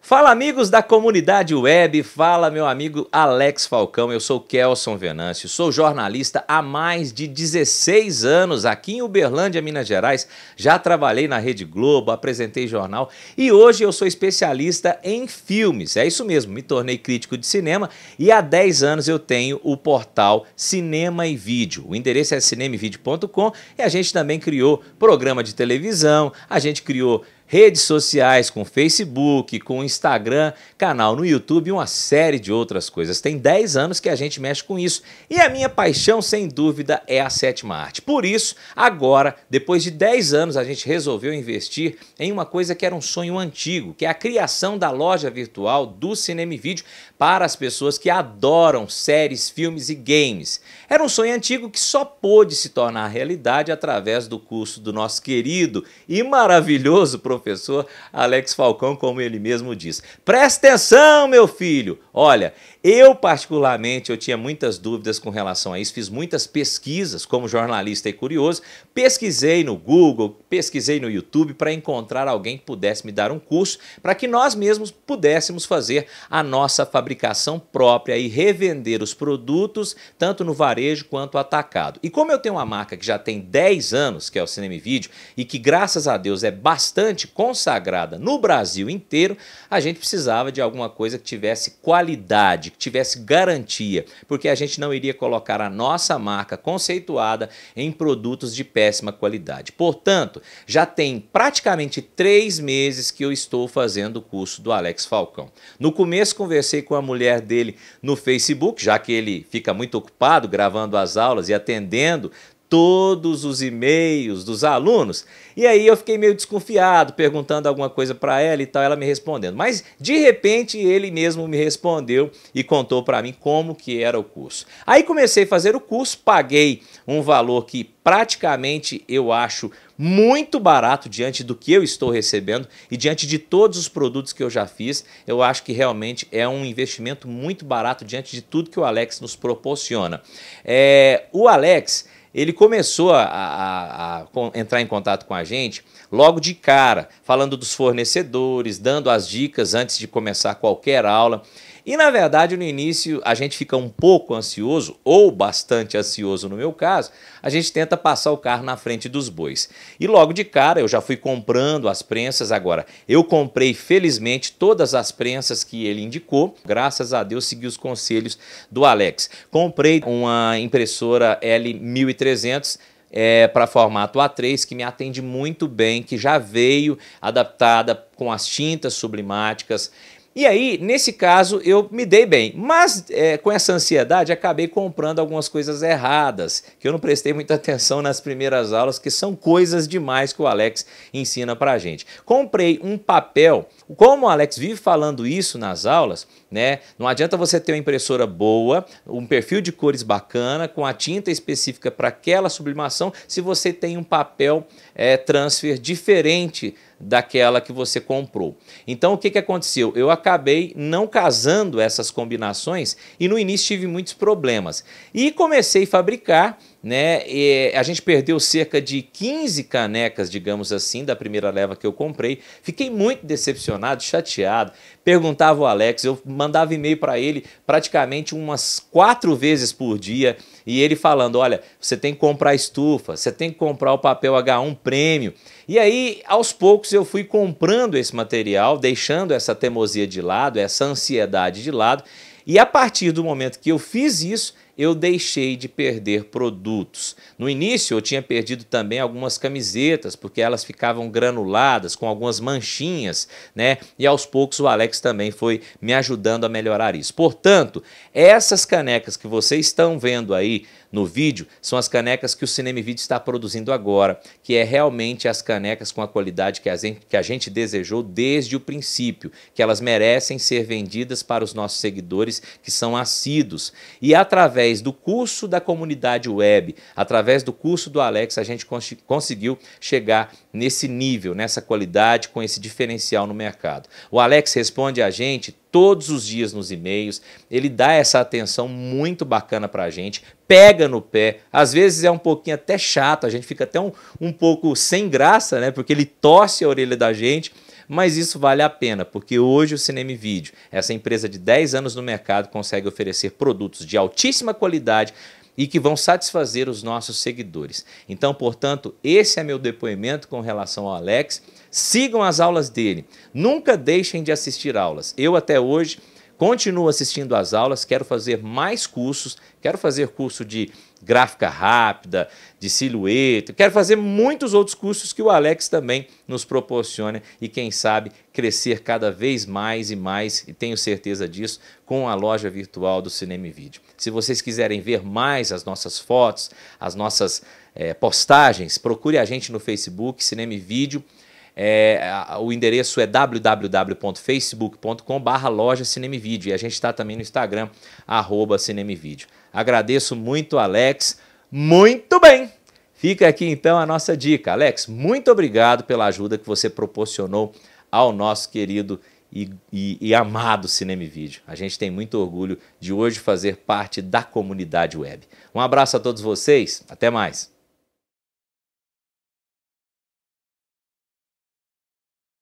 Fala amigos da comunidade web, fala meu amigo Alex Falcão, eu sou Kelson Venâncio, sou jornalista há mais de 16 anos aqui em Uberlândia, Minas Gerais, já trabalhei na Rede Globo, apresentei jornal e hoje eu sou especialista em filmes, é isso mesmo, me tornei crítico de cinema e há 10 anos eu tenho o portal Cinema e Vídeo, o endereço é cinemaevideo.com e a gente também criou programa de televisão, a gente criou redes sociais, com Facebook, com Instagram, canal no YouTube e uma série de outras coisas. Tem 10 anos que a gente mexe com isso e a minha paixão, sem dúvida, é a sétima arte. Por isso, agora, depois de 10 anos, a gente resolveu investir em uma coisa que era um sonho antigo, que é a criação da loja virtual do Cinema e Vídeo para as pessoas que adoram séries, filmes e games. Era um sonho antigo que só pôde se tornar realidade através do curso do nosso querido e maravilhoso professor professor Alex Falcão, como ele mesmo diz. Presta atenção, meu filho! Olha, eu particularmente eu tinha muitas dúvidas com relação a isso, fiz muitas pesquisas como jornalista e curioso, pesquisei no Google, pesquisei no YouTube para encontrar alguém que pudesse me dar um curso para que nós mesmos pudéssemos fazer a nossa fabricação própria e revender os produtos tanto no varejo quanto atacado. E como eu tenho uma marca que já tem 10 anos, que é o Cinema e Vídeo, e que graças a Deus é bastante consagrada no Brasil inteiro, a gente precisava de alguma coisa que tivesse qualidade, que tivesse garantia, porque a gente não iria colocar a nossa marca conceituada em produtos de péssima qualidade. Portanto, já tem praticamente três meses que eu estou fazendo o curso do Alex Falcão. No começo, conversei com a mulher dele no Facebook, já que ele fica muito ocupado gravando as aulas e atendendo todos os e-mails dos alunos. E aí eu fiquei meio desconfiado, perguntando alguma coisa para ela e tal, ela me respondendo. Mas de repente ele mesmo me respondeu e contou para mim como que era o curso. Aí comecei a fazer o curso, paguei um valor que praticamente eu acho muito barato diante do que eu estou recebendo e diante de todos os produtos que eu já fiz. Eu acho que realmente é um investimento muito barato diante de tudo que o Alex nos proporciona. É, o Alex ele começou a, a, a, entrar em contato com a gente logo de cara, falando dos fornecedores, dando as dicas antes de começar qualquer aula. E na verdade, no início, a gente fica um pouco ansioso, ou bastante ansioso no meu caso, a gente tenta passar o carro na frente dos bois. E logo de cara, eu já fui comprando as prensas. Agora, eu comprei felizmente todas as prensas que ele indicou, graças a Deus segui os conselhos do Alex. Comprei uma impressora L1300. É, para formato A3, que me atende muito bem, que já veio adaptada com as tintas sublimáticas. E aí, nesse caso, eu me dei bem. Mas é, com essa ansiedade, acabei comprando algumas coisas erradas, que eu não prestei muita atenção nas primeiras aulas, que são coisas demais que o Alex ensina pra gente. Comprei um papel como o Alex vive falando isso nas aulas, né? Não adianta você ter uma impressora boa, um perfil de cores bacana, com a tinta específica para aquela sublimação, se você tem um papel é, transfer diferente daquela que você comprou. Então o que, que aconteceu? Eu acabei não casando essas combinações e no início tive muitos problemas. E comecei a fabricar né? E a gente perdeu cerca de 15 canecas, digamos assim, da primeira leva que eu comprei. Fiquei muito decepcionado, chateado. Perguntava o Alex, eu mandava e-mail para ele praticamente umas quatro vezes por dia e ele falando: olha, você tem que comprar estufa, você tem que comprar o papel H1 Premium. E aí, aos poucos, eu fui comprando esse material, deixando essa teimosia de lado, essa ansiedade de lado. E a partir do momento que eu fiz isso, eu deixei de perder produtos. No início eu tinha perdido também algumas camisetas, porque elas ficavam granuladas, com algumas manchinhas, né? E aos poucos o Alex também foi me ajudando a melhorar isso. Portanto, essas canecas que vocês estão vendo aí no vídeo são as canecas que o Cinema Vídeo está produzindo agora, que é realmente as canecas com a qualidade que a, gente, que a gente desejou desde o princípio, que elas merecem ser vendidas para os nossos seguidores que são assíduos. E através através do curso da comunidade web, através do curso do Alex, a gente cons conseguiu chegar nesse nível, nessa qualidade, com esse diferencial no mercado. O Alex responde a gente todos os dias nos e-mails, ele dá essa atenção muito bacana para a gente, pega no pé, às vezes é um pouquinho até chato, a gente fica até um, um pouco sem graça, né? Porque ele torce a orelha da gente mas isso vale a pena, porque hoje o Cinema e Vídeo, essa empresa de 10 anos no mercado, consegue oferecer produtos de altíssima qualidade e que vão satisfazer os nossos seguidores. Então, portanto, esse é meu depoimento com relação ao Alex. Sigam as aulas dele. Nunca deixem de assistir aulas. Eu até hoje Continuo assistindo às aulas, quero fazer mais cursos, quero fazer curso de gráfica rápida, de silhueta, quero fazer muitos outros cursos que o Alex também nos proporciona e quem sabe crescer cada vez mais e mais, e tenho certeza disso, com a loja virtual do Cinema e Vídeo. Se vocês quiserem ver mais as nossas fotos, as nossas é, postagens, procure a gente no Facebook, Cinema e Vídeo, é, o endereço é www.facebook.com.br loja Cinemevídeo. E a gente está também no Instagram, arroba Agradeço muito, Alex. Muito bem! Fica aqui então a nossa dica. Alex, muito obrigado pela ajuda que você proporcionou ao nosso querido e, e, e amado Cinema e Vídeo. A gente tem muito orgulho de hoje fazer parte da comunidade web. Um abraço a todos vocês, até mais!